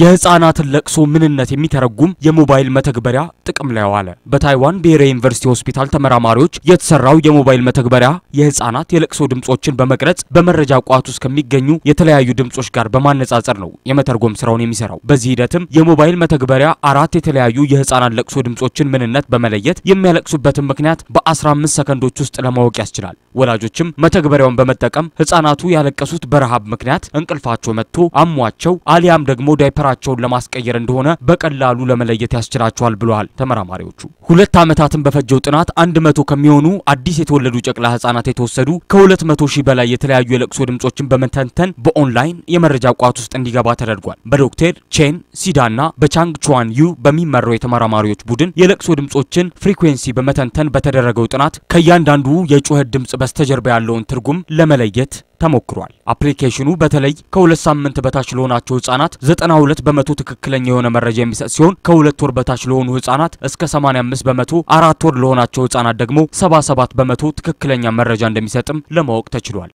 የህፃናትን ለቅሶ ምንነት የሚተረጉም የሞባይል መተግበሪያ ጥቅም ላይ ዋለ። በታይዋን ብሔራዊ ዩኒቨርሲቲ ሆስፒታል ተመራማሪዎች የተሰራው የሞባይል መተግበሪያ የህፃናት የለቅሶ ድምጾችን በመቅረጽ በመረጃ ቋት ውስጥ ከሚገኙ የተለያዩ ድምጾች ጋር በማነጻጸር ነው የመተርጎም ስራውን የሚሰራው። በዚህ ሂደትም የሞባይል መተግበሪያ አራት የተለያዩ የህፃናት ለቅሶ ድምጾችን ምንነት በመለየት የሚያለቅሱበትን ምክንያት በ15 ሰከንዶች ውስጥ ለማወቅ ያስችላል። ወላጆችም መተግበሪያውን በመጠቀም ህፃናቱ ያለቀሱት በረሃብ ምክንያት እንቅልፋቸው መጥቶ አሟቸው አሊያም ደግሞ ዳይፐራ መስመራቸውን ለማስቀየር እንደሆነ በቀላሉ ለመለየት ያስችላቸዋል ብለዋል ተመራማሪዎቹ። ሁለት ዓመታትን በፈጀው ጥናት አንድ መቶ ከሚሆኑ አዲስ የተወለዱ ጨቅላ ህጻናት የተወሰዱ ከሁለት መቶ ሺህ በላይ የተለያዩ የለቅሶ ድምጾችን በመተንተን በኦንላይን የመረጃ ቋት ውስጥ እንዲገባ ተደርጓል። በዶክተር ቼን ሲዳና በቻንግ ቹዋን ዩ በሚመራው የተመራማሪዎች ቡድን የለቅሶ ድምጾችን ፍሪኩዌንሲ በመተንተን በተደረገው ጥናት ከእያንዳንዱ የጩኸት ድምጽ በስተጀርባ ያለውን ትርጉም ለመለየት ተሞክሯል። አፕሊኬሽኑ በተለይ ከሁለት ሳምንት በታች ለሆናቸው ህጻናት 92 በመቶ ትክክለኛ የሆነ መረጃ የሚሰጥ ሲሆን ከሁለት ወር በታች ለሆኑ ህጻናት እስከ 85 በመቶ፣ አራት ወር ለሆናቸው ህጻናት ደግሞ 77 በመቶ ትክክለኛ መረጃ እንደሚሰጥም ለማወቅ ተችሏል።